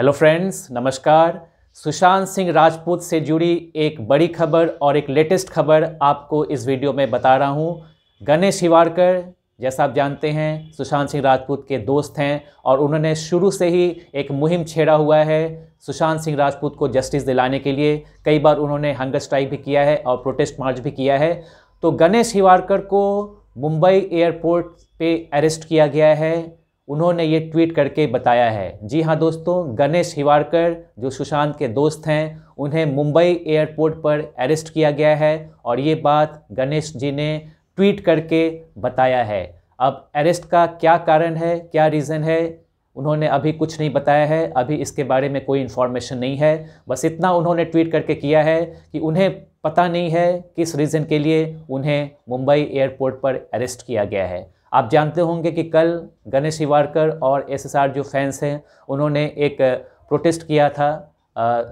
hello friends नमस्कार सुशांत सिंह राजपूत से जुड़ी एक बड़ी खबर और एक लेटेस्ट खबर आपको इस वीडियो में बता रहा हूँ गणेश हिवाड़कर जैसा आप जानते हैं सुशांत सिंह राजपूत के दोस्त हैं और उन्होंने शुरू से ही एक मुहिम छेड़ा हुआ है सुशांत सिंह राजपूत को जस्टिस दिलाने के लिए कई बार उन्होंने हंगर स्ट्राइक भी किया है और प्रोटेस्ट मार्च भी किया है तो गणेश हिवाड़कर को मुंबई एयरपोर्ट पे अरेस्ट किया गया है उन्होंने ये ट्वीट करके बताया है जी हाँ दोस्तों गणेश हिवाड़कर जो सुशांत के दोस्त हैं उन्हें मुंबई एयरपोर्ट पर अरेस्ट किया गया है और ये बात गणेश जी ने ट्वीट करके बताया है अब अरेस्ट का क्या कारण है क्या रीज़न है उन्होंने अभी कुछ नहीं बताया है अभी इसके बारे में कोई इन्फॉर्मेशन नहीं है बस इतना उन्होंने ट्वीट करके किया है कि उन्हें पता नहीं है किस रीज़न के लिए उन्हें मुंबई एयरपोर्ट पर अरेस्ट किया गया है आप जानते होंगे कि कल गणेश हिवारकर और एसएसआर जो फैंस हैं उन्होंने एक प्रोटेस्ट किया था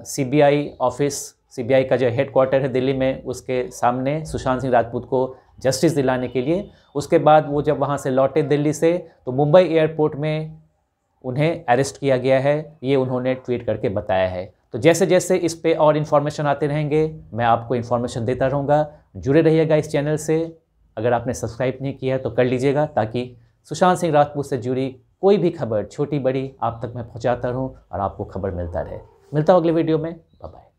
सीबीआई ऑफिस सीबीआई का जो हेड क्वार्टर है दिल्ली में उसके सामने सुशांत सिंह राजपूत को जस्टिस दिलाने के लिए उसके बाद वो जब वहाँ से लौटे दिल्ली से तो मुंबई एयरपोर्ट में उन्हें अरेस्ट किया गया है ये उन्होंने ट्वीट करके बताया है तो जैसे जैसे इस पर और इन्फॉर्मेशन आते रहेंगे मैं आपको इन्फॉर्मेशन देता रहूँगा जुड़े रहिएगा इस चैनल से अगर आपने सब्सक्राइब नहीं किया है तो कर लीजिएगा ताकि सुशांत सिंह राजपूत से जुड़ी कोई भी खबर छोटी बड़ी आप तक मैं पहुंचाता रहूं और आपको खबर मिलता रहे मिलता हूँ अगले वीडियो में बाय